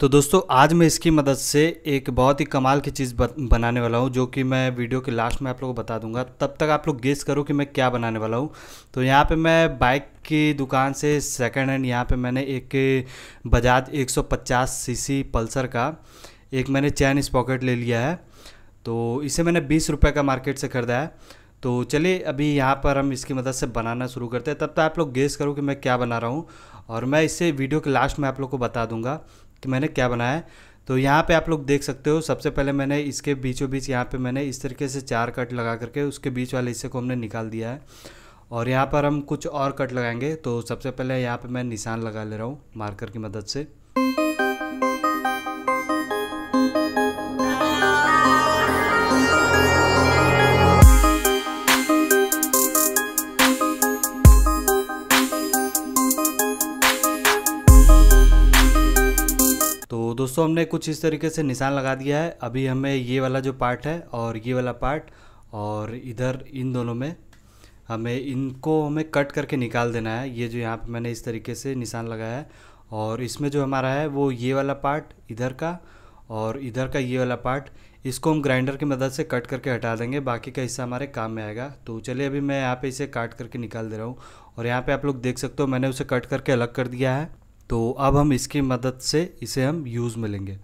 तो दोस्तों आज मैं इसकी मदद से एक बहुत ही कमाल की चीज़ बनाने वाला हूँ जो कि मैं वीडियो के लास्ट में आप लोगों को बता दूंगा तब तक आप लोग गेस करो कि मैं क्या बनाने वाला हूँ तो यहाँ पे मैं बाइक की दुकान से सेकंड हैंड यहाँ पे मैंने एक बजाज 150 सीसी पल्सर का एक मैंने चैन पॉकेट ले लिया है तो इसे मैंने बीस रुपये का मार्केट से ख़रीदा है तो चलिए अभी यहाँ पर हम इसकी मदद से बनाना शुरू करते हैं तब तक आप लोग गेस करो कि मैं क्या बना रहा हूँ और मैं इसे वीडियो के लास्ट में आप लोग को बता दूंगा कि मैंने क्या बनाया है तो यहाँ पे आप लोग देख सकते हो सबसे पहले मैंने इसके बीचों बीच यहाँ पे मैंने इस तरीके से चार कट लगा करके उसके बीच वाले हिस्से को हमने निकाल दिया है और यहाँ पर हम कुछ और कट लगाएंगे तो सबसे पहले यहाँ पे मैं निशान लगा ले रहा हूँ मार्कर की मदद से दोस्तों हमने कुछ इस तरीके से निशान लगा दिया है अभी हमें ये वाला जो पार्ट है और ये वाला पार्ट और इधर इन दोनों में हमें इनको हमें कट करके निकाल देना है ये जो यहाँ पे मैंने इस तरीके से निशान लगाया है और इसमें जो हमारा है वो ये वाला पार्ट इधर का और इधर का ये वाला पार्ट इसको हम ग्राइंडर की मदद से कट करके हटा देंगे बाकी का हिस्सा हमारे काम में आएगा तो चलिए अभी मैं यहाँ पे इसे काट करके निकाल दे रहा हूँ और यहाँ पे आप लोग देख सकते हो मैंने उसे कट करके अलग कर दिया है तो अब हम इसकी मदद से इसे हम यूज़ में लेंगे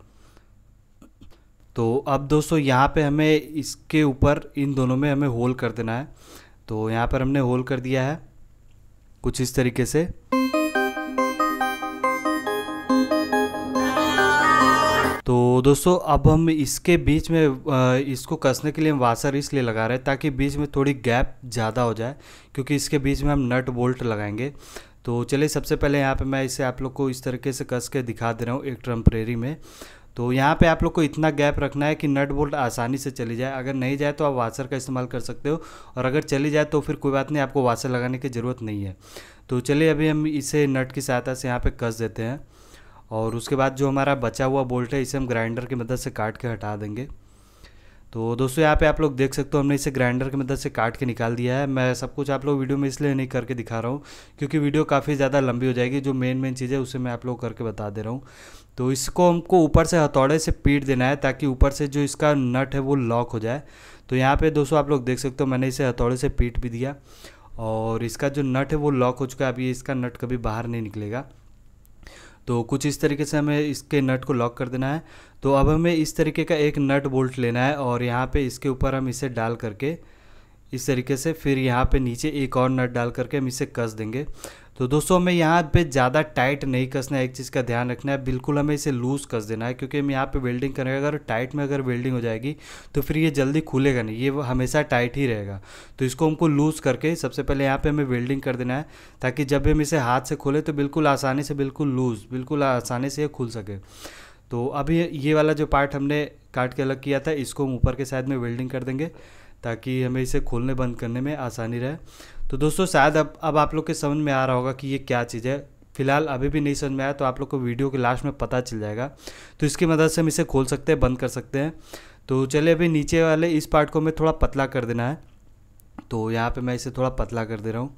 तो अब दोस्तों यहाँ पे हमें इसके ऊपर इन दोनों में हमें होल कर देना है तो यहाँ पर हमने होल कर दिया है कुछ इस तरीके से तो दोस्तों अब हम इसके बीच में इसको कसने के लिए हम वासर इसलिए लगा रहे हैं ताकि बीच में थोड़ी गैप ज़्यादा हो जाए क्योंकि इसके बीच में हम नट बोल्ट लगाएंगे तो चलिए सबसे पहले यहाँ पे मैं इसे आप लोग को इस तरीके से कस के दिखा दे रहा हूँ एक ट्रम्परेरी में तो यहाँ पे आप लोग को इतना गैप रखना है कि नट बोल्ट आसानी से चली जाए अगर नहीं जाए तो आप वाशर का इस्तेमाल कर सकते हो और अगर चली जाए तो फिर कोई बात नहीं आपको वाशर लगाने की ज़रूरत नहीं है तो चलिए अभी हम इसे नट की सहायता से यहाँ पर कस देते हैं और उसके बाद जो हमारा बचा हुआ बोल्ट है इसे हम ग्राइंडर की मदद से काट के हटा देंगे तो दोस्तों यहाँ पे आप लोग देख सकते हो हमने इसे ग्राइंडर की मदद से काट के निकाल दिया है मैं सब कुछ आप लोग वीडियो में इसलिए नहीं करके दिखा रहा हूँ क्योंकि वीडियो काफ़ी ज़्यादा लंबी हो जाएगी जो मेन मेन चीज़ है उसे मैं आप लोग करके बता दे रहा हूँ तो इसको हमको ऊपर से हथौड़े से पीट देना है ताकि ऊपर से जो इसका नट है वो लॉक हो जाए तो यहाँ पर दोस्तों आप लोग देख सकते हो मैंने इसे हथौड़े से पीट भी दिया और इसका जो नट है वो लॉक हो चुका है अभी इसका नट कभी बाहर नहीं निकलेगा तो कुछ इस तरीके से हमें इसके नट को लॉक कर देना है तो अब हमें इस तरीके का एक नट बोल्ट लेना है और यहाँ पे इसके ऊपर हम इसे डाल करके इस तरीके से फिर यहाँ पे नीचे एक और नट डाल करके हम इसे कस देंगे तो दोस्तों हमें यहाँ पे ज़्यादा टाइट नहीं कसना है एक चीज़ का ध्यान रखना है बिल्कुल हमें इसे लूज़ कस देना है क्योंकि हम यहाँ पे वेल्डिंग करेंगे अगर टाइट में अगर वेल्डिंग हो जाएगी तो फिर ये जल्दी खुलेगा नहीं ये हमेशा टाइट ही रहेगा तो इसको हमको लूज़ करके सबसे पहले यहाँ पर हमें वेल्डिंग कर देना है ताकि जब हम इसे हाथ से खोले तो बिल्कुल आसानी से बिल्कुल लूज़ बिल्कुल आसानी से ये खुल सके तो अभी ये वाला जो पार्ट हमने काट के अलग किया था इसको हम ऊपर के साइड में वेल्डिंग कर देंगे ताकि हमें इसे खोलने बंद करने में आसानी रहे तो दोस्तों शायद अब अब आप लोग के समझ में आ रहा होगा कि ये क्या चीज़ है फिलहाल अभी भी नहीं समझ में आया तो आप लोग को वीडियो के लास्ट में पता चल जाएगा तो इसकी मदद से हम इसे खोल सकते हैं बंद कर सकते हैं तो चलिए अभी नीचे वाले इस पार्ट को हमें थोड़ा पतला कर देना है तो यहाँ पर मैं इसे थोड़ा पतला कर दे रहा हूँ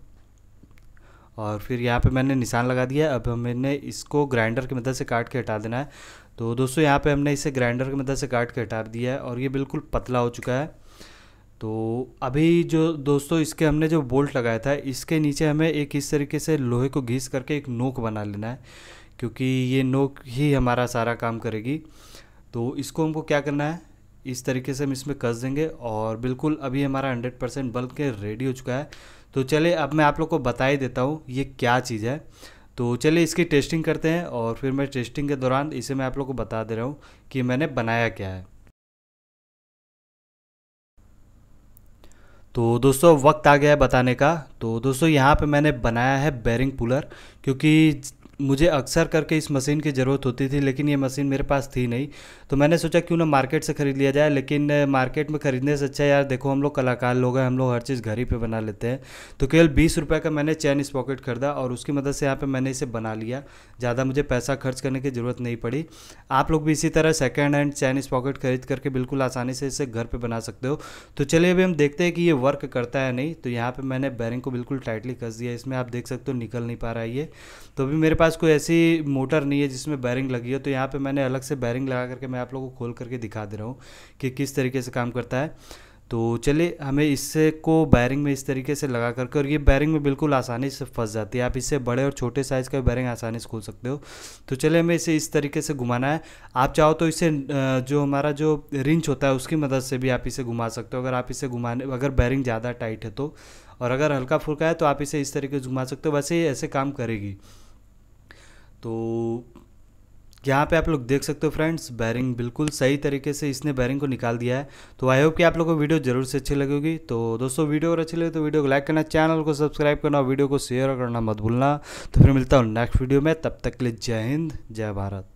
और फिर यहाँ पे मैंने निशान लगा दिया अब हमने इसको ग्राइंडर की मदद से काट के हटा देना है तो दोस्तों यहाँ पे हमने इसे ग्राइंडर की मदद से काट के हटा दिया है और ये बिल्कुल पतला हो चुका है तो अभी जो दोस्तों इसके हमने जो बोल्ट लगाया था इसके नीचे हमें एक इस तरीके से लोहे को घिस करके एक नोक बना लेना है क्योंकि ये नोक ही हमारा सारा काम करेगी तो इसको हमको क्या करना है इस तरीके से हम इसमें कस देंगे और बिल्कुल अभी हमारा 100 परसेंट बल्क के रेडी हो चुका है तो चलिए अब मैं आप लोग को बता ही देता हूँ ये क्या चीज़ है तो चलिए इसकी टेस्टिंग करते हैं और फिर मैं टेस्टिंग के दौरान इसे मैं आप लोग को बता दे रहा हूँ कि मैंने बनाया क्या है तो दोस्तों वक्त आ गया है बताने का तो दोस्तों यहाँ पे मैंने बनाया है बैरिंग पुलर क्योंकि मुझे अक्सर करके इस मशीन की ज़रूरत होती थी लेकिन ये मशीन मेरे पास थी नहीं तो मैंने सोचा क्यों ना मार्केट से ख़रीद लिया जाए लेकिन मार्केट में ख़रीदने से अच्छा यार देखो हम लोग कलाकार लोग हैं हम लोग हर चीज़ घर ही पे बना लेते हैं तो केवल बीस रुपये का मैंने चैन इस पॉकेट खरीदा और उसकी मदद से यहाँ पर मैंने इसे बना लिया ज़्यादा मुझे पैसा खर्च करने की ज़रूरत नहीं पड़ी आप लोग भी इसी तरह सेकेंड हैंड चैन इस पॉकेट खरीद करके बिल्कुल आसानी से इसे घर पर बना सकते हो तो चलिए अभी हम देखते हैं कि ये वर्क करता है नहीं तो यहाँ पर मैंने बैरिंग को बिल्कुल टाइटली कस दिया इसमें आप देख सकते हो निकल नहीं पा रहा है ये तो अभी मेरे पास पास कोई ऐसी मोटर नहीं है जिसमें बैरिंग लगी हो तो यहाँ पे मैंने अलग से बैरिंग लगा करके मैं आप लोगों को खोल करके दिखा दे रहा हूँ कि किस तरीके से काम करता है तो चलिए हमें इससे को बैरिंग में इस तरीके से लगा करके और ये बैरिंग में बिल्कुल आसानी से फंस जाती है आप इससे बड़े और छोटे साइज़ का बैरिंग आसानी से खोल सकते हो तो चलिए हमें इसे इस तरीके से घुमाना है आप चाहो तो इसे जो हमारा जो रिंच होता है उसकी मदद से भी आप इसे घुमा सकते हो अगर आप इसे घुमाने अगर बैरिंग ज़्यादा टाइट है तो और अगर हल्का फुल्का है तो आप इसे इस तरीके से घुमा सकते हो वैसे ही ऐसे काम करेगी तो यहाँ पे आप लोग देख सकते हो फ्रेंड्स बैरिंग बिल्कुल सही तरीके से इसने बैरिंग को निकाल दिया है तो आई होप कि आप लोगों को वीडियो जरूर से अच्छी लगेगी तो दोस्तों वीडियो अगर अच्छी लगे तो वीडियो को लाइक करना चैनल को सब्सक्राइब करना वीडियो को शेयर करना मत भूलना तो फिर मिलता हूँ नेक्स्ट वीडियो में तब तक के लिए जय हिंद जय भारत